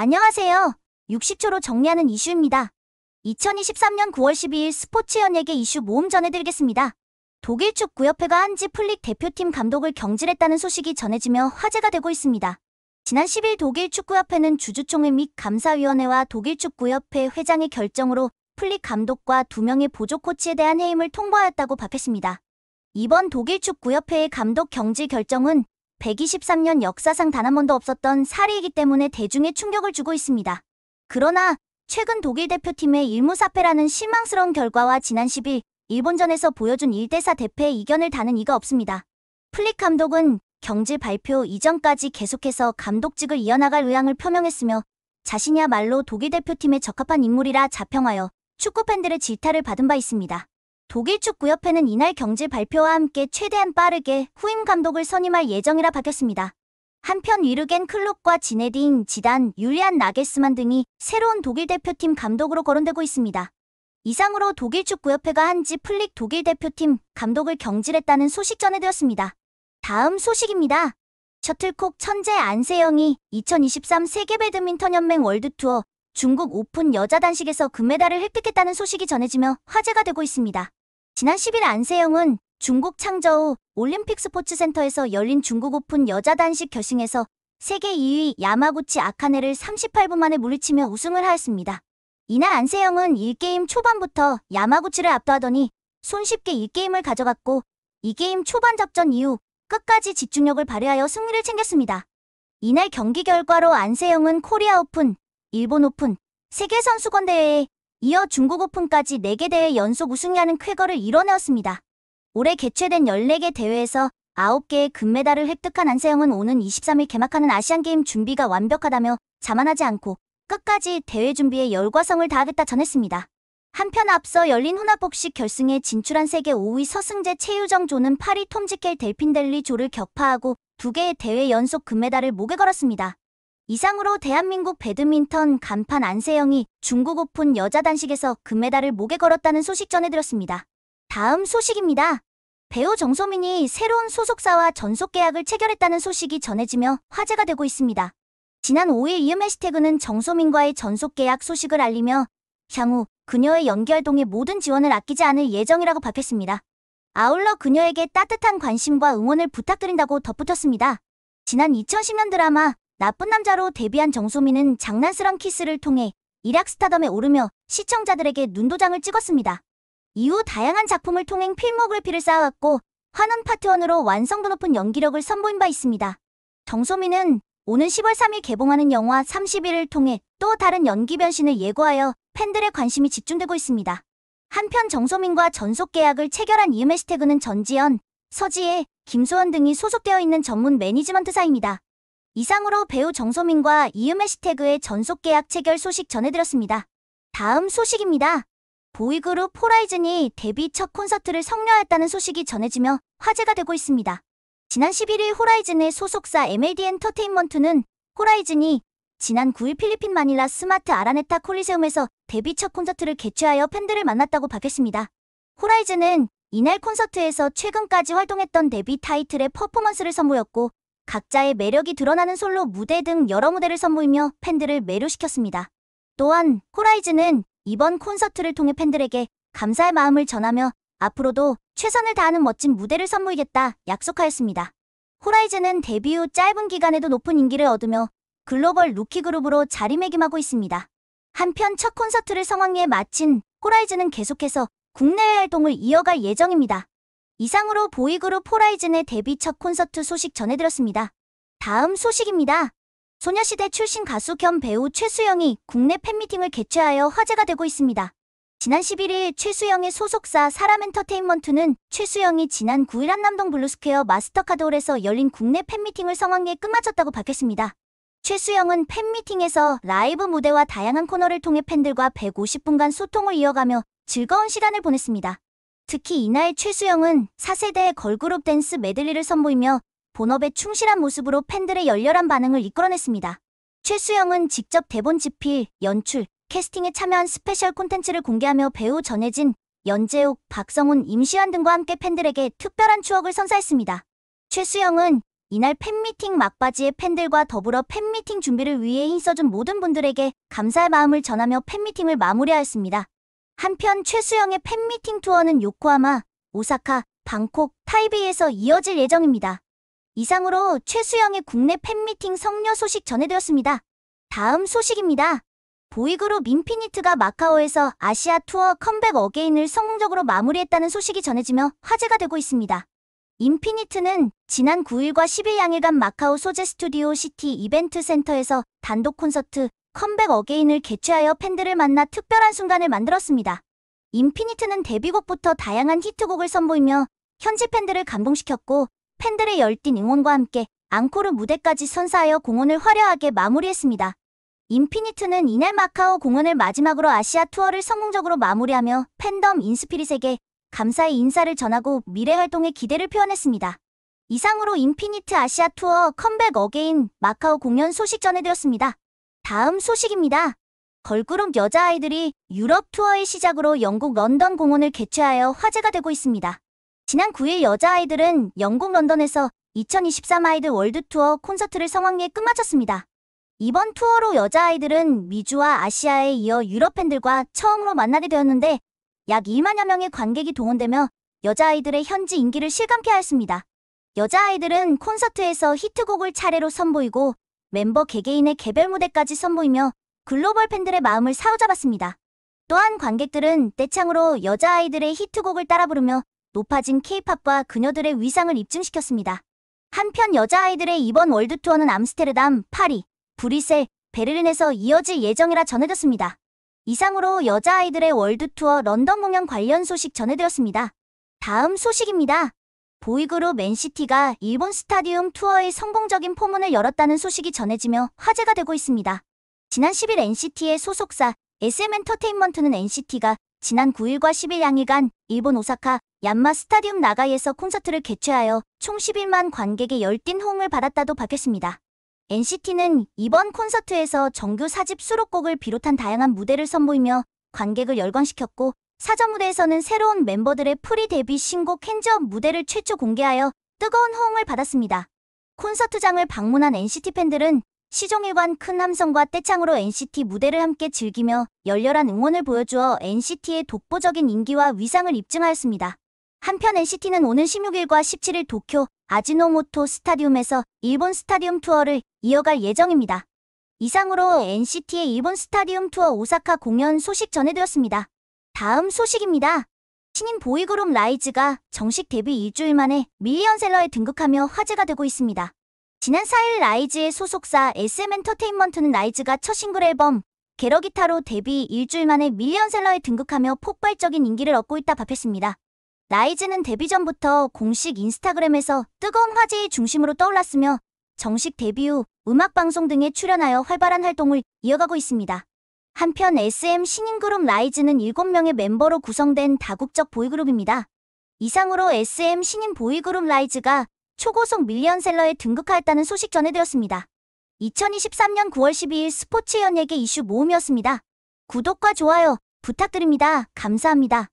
안녕하세요. 60초로 정리하는 이슈입니다. 2023년 9월 12일 스포츠 연예계 이슈 모음 전해드리겠습니다. 독일 축구협회가 한지 플릭 대표팀 감독을 경질했다는 소식이 전해지며 화제가 되고 있습니다. 지난 10일 독일 축구협회는 주주총회 및 감사위원회와 독일 축구협회 회장의 결정으로 플릭 감독과 두 명의 보조 코치에 대한 해임을 통보하였다고 밝혔습니다. 이번 독일 축구협회의 감독 경질 결정은 123년 역사상 단 한 번도 없었던 사례이기 때문에 대중의 충격을 주고 있습니다. 그러나 최근 독일 대표팀의 일무사패라는 실망스러운 결과와 지난 10일 일본전에서 보여준 1대4 대패의 이견을 다는 이가 없습니다. 플릭 감독은 경질 발표 이전까지 계속해서 감독직을 이어나갈 의향을 표명했으며 자신이야말로 독일 대표팀에 적합한 인물이라 자평하여 축구팬들의 질타를 받은 바 있습니다. 독일 축구협회는 이날 경질 발표와 함께 최대한 빠르게 후임 감독을 선임할 예정이라 밝혔습니다. 한편 위르겐 클롭과 지네딘, 지단, 율리안 나게스만 등이 새로운 독일 대표팀 감독으로 거론되고 있습니다. 이상으로 독일 축구협회가 한지 플릭 독일 대표팀 감독을 경질했다는 소식 전해드렸습니다. 다음 소식입니다. 셔틀콕 천재 안세영이 2023 세계 배드민턴 연맹 월드투어 중국 오픈 여자 단식에서 금메달을 획득했다는 소식이 전해지며 화제가 되고 있습니다. 지난 10일 안세영은 중국 창저우 올림픽 스포츠센터에서 열린 중국 오픈 여자 단식 결승에서 세계 2위 야마구치 아카네를 38분 만에 물리치며 우승을 하였습니다. 이날 안세영은 1게임 초반부터 야마구치를 압도하더니 손쉽게 1게임을 가져갔고 2게임 초반 접전 이후 끝까지 집중력을 발휘하여 승리를 챙겼습니다. 이날 경기 결과로 안세영은 코리아 오픈, 일본 오픈, 세계 선수권 대회에 이어 중국 오픈까지 4개 대회 연속 우승이라는 쾌거를 이뤄내었습니다. 올해 개최된 14개 대회에서 9개의 금메달을 획득한 안세영은 오는 23일 개막하는 아시안게임 준비가 완벽하다며 자만하지 않고 끝까지 대회 준비에 열과성을 다하겠다 전했습니다. 한편 앞서 열린 혼합복식 결승에 진출한 세계 5위 서승재 최유정 조는 파리 톰지켈 델핀델리 조를 격파하고 2 개의 대회 연속 금메달을 목에 걸었습니다. 이상으로 대한민국 배드민턴 간판 안세영이 중국 오픈 여자 단식에서 금메달을 목에 걸었다는 소식 전해드렸습니다. 다음 소식입니다. 배우 정소민이 새로운 소속사와 전속 계약을 체결했다는 소식이 전해지며 화제가 되고 있습니다. 지난 5일 이음 해시태그는 정소민과의 전속 계약 소식을 알리며 향후 그녀의 연결동의 모든 지원을 아끼지 않을 예정이라고 밝혔습니다. 아울러 그녀에게 따뜻한 관심과 응원을 부탁드린다고 덧붙였습니다. 지난 2010년 드라마 나쁜 남자로 데뷔한 정소민은 장난스런 키스를 통해 일약 스타덤에 오르며 시청자들에게 눈도장을 찍었습니다. 이후 다양한 작품을 통해 필모그래피를 쌓아왔고 환원 파트원으로 완성도 높은 연기력을 선보인 바 있습니다. 정소민은 오는 10월 3일 개봉하는 영화 31을 통해 또 다른 연기 변신을 예고하여 팬들의 관심이 집중되고 있습니다. 한편 정소민과 전속 계약을 체결한 이음해시태그는 전지현, 서지혜, 김소연 등이 소속되어 있는 전문 매니지먼트사입니다. 이상으로 배우 정소민과 이음해시태그의 전속 계약 체결 소식 전해드렸습니다. 다음 소식입니다. 보이그룹 호라이즌이 데뷔 첫 콘서트를 성료했다는 소식이 전해지며 화제가 되고 있습니다. 지난 11일 호라이즌의 소속사 MLD 엔터테인먼트는 호라이즌이 지난 9일 필리핀 마닐라 스마트 아라네타 콜리세움에서 데뷔 첫 콘서트를 개최하여 팬들을 만났다고 밝혔습니다. 호라이즌은 이날 콘서트에서 최근까지 활동했던 데뷔 타이틀의 퍼포먼스를 선보였고 각자의 매력이 드러나는 솔로 무대 등 여러 무대를 선보이며 팬들을 매료시켰습니다. 또한 호라이즌은 이번 콘서트를 통해 팬들에게 감사의 마음을 전하며 앞으로도 최선을 다하는 멋진 무대를 선보이겠다 약속하였습니다. 호라이즌은 데뷔 후 짧은 기간에도 높은 인기를 얻으며 글로벌 루키 그룹으로 자리매김하고 있습니다. 한편 첫 콘서트를 성황리에 마친 호라이즌은 계속해서 국내외 활동을 이어갈 예정입니다. 이상으로 보이그룹 포라이즌의 데뷔 첫 콘서트 소식 전해드렸습니다. 다음 소식입니다. 소녀시대 출신 가수 겸 배우 최수영이 국내 팬미팅을 개최하여 화제가 되고 있습니다. 지난 11일 최수영의 소속사 사람엔터테인먼트는 최수영이 지난 9일 한남동 블루스퀘어 마스터카드홀에서 열린 국내 팬미팅을 성황리에 끝마쳤다고 밝혔습니다. 최수영은 팬미팅에서 라이브 무대와 다양한 코너를 통해 팬들과 150분간 소통을 이어가며 즐거운 시간을 보냈습니다. 특히 이날 최수영은 4세대의 걸그룹 댄스 메들리를 선보이며 본업에 충실한 모습으로 팬들의 열렬한 반응을 이끌어냈습니다. 최수영은 직접 대본 집필, 연출, 캐스팅에 참여한 스페셜 콘텐츠를 공개하며 배우 전혜진, 연재욱, 박성훈, 임시완 등과 함께 팬들에게 특별한 추억을 선사했습니다. 최수영은 이날 팬미팅 막바지에 팬들과 더불어 팬미팅 준비를 위해 힘써준 모든 분들에게 감사의 마음을 전하며 팬미팅을 마무리하였습니다. 한편 최수영의 팬미팅 투어는 요코하마, 오사카, 방콕, 타이베이에서 이어질 예정입니다. 이상으로 최수영의 국내 팬미팅 성녀 소식 전해드렸습니다. 다음 소식입니다. 보이그룹 인피니트가 마카오에서 아시아 투어 컴백 어게인을 성공적으로 마무리했다는 소식이 전해지며 화제가 되고 있습니다. 인피니트는 지난 9일과 10일 양일간 마카오 소재 스튜디오 시티 이벤트 센터에서 단독 콘서트 컴백 어게인을 개최하여 팬들을 만나 특별한 순간을 만들었습니다. 인피니트는 데뷔곡부터 다양한 히트곡을 선보이며 현지 팬들을 감동시켰고 팬들의 열띤 응원과 함께 앙코르 무대까지 선사하여 공원을 화려하게 마무리했습니다. 인피니트는 이날 마카오 공연을 마지막으로 아시아 투어를 성공적으로 마무리하며 팬덤 인스피릿에게 감사의 인사를 전하고 미래 활동에 기대를 표현했습니다. 이상으로 인피니트 아시아 투어 컴백 어게인 마카오 공연 소식 전해드렸습니다. 다음 소식입니다. 걸그룹 여자아이들이 유럽 투어의 시작으로 영국 런던 공원을 개최하여 화제가 되고 있습니다. 지난 9일 여자아이들은 영국 런던에서 2023 아이들 월드투어 콘서트를 성황리에 끝마쳤습니다. 이번 투어로 여자아이들은 미주와 아시아에 이어 유럽 팬들과 처음으로 만나게 되었는데 약 2만여 명의 관객이 동원되며 여자아이들의 현지 인기를 실감케 하였습니다. 여자아이들은 콘서트에서 히트곡을 차례로 선보이고 멤버 개개인의 개별 무대까지 선보이며 글로벌 팬들의 마음을 사로잡았습니다. 또한 관객들은 떼창으로 여자아이들의 히트곡을 따라 부르며 높아진 케이팝과 그녀들의 위상을 입증시켰습니다. 한편 여자아이들의 이번 월드투어는 암스테르담, 파리, 브뤼셀, 베를린에서 이어질 예정이라 전해졌습니다. 이상으로 여자아이들의 월드투어 런던 공연 관련 소식 전해드렸습니다. 다음 소식입니다. 보이그룹 맨시티가 일본 스타디움 투어의 성공적인 포문을 열었다는 소식이 전해지며 화제가 되고 있습니다. 지난 10일 NCT의 소속사 SM엔터테인먼트는 NCT가 지난 9일과 10일 양일간 일본 오사카 얀마 스타디움 나가이에서 콘서트를 개최하여 총 11만 관객의 열띤 호응을 받았다도 밝혔습니다. NCT는 이번 콘서트에서 정규 4집 수록곡을 비롯한 다양한 무대를 선보이며 관객을 열광시켰고 사전 무대에서는 새로운 멤버들의 프리 데뷔 신곡 캔즈업 무대를 최초 공개하여 뜨거운 호응을 받았습니다. 콘서트장을 방문한 NCT 팬들은 시종일관 큰 함성과 떼창으로 NCT 무대를 함께 즐기며 열렬한 응원을 보여주어 NCT의 독보적인 인기와 위상을 입증하였습니다. 한편 NCT는 오는 16일과 17일 도쿄 아지노모토 스타디움에서 일본 스타디움 투어를 이어갈 예정입니다. 이상으로 NCT의 일본 스타디움 투어 오사카 공연 소식 전해드렸습니다. 다음 소식입니다. 신인 보이그룹 라이즈가 정식 데뷔 2주일 만에 밀리언셀러에 등극하며 화제가 되고 있습니다. 지난 4일 라이즈의 소속사 SM엔터테인먼트는 라이즈가 첫 싱글 앨범 게러기타로 데뷔 1주일 만에 밀리언셀러에 등극하며 폭발적인 인기를 얻고 있다 밝혔습니다 라이즈는 데뷔 전부터 공식 인스타그램에서 뜨거운 화제의 중심으로 떠올랐으며 정식 데뷔 후 음악방송 등에 출연하여 활발한 활동을 이어가고 있습니다. 한편 SM 신인그룹 라이즈는 7명의 멤버로 구성된 다국적 보이그룹입니다. 이상으로 SM 신인 보이그룹 라이즈가 초고속 밀리언셀러에 등극하였다는 소식 전해드렸습니다. 2023년 9월 12일 스포츠 연예계 이슈 모음이었습니다. 구독과 좋아요 부탁드립니다. 감사합니다.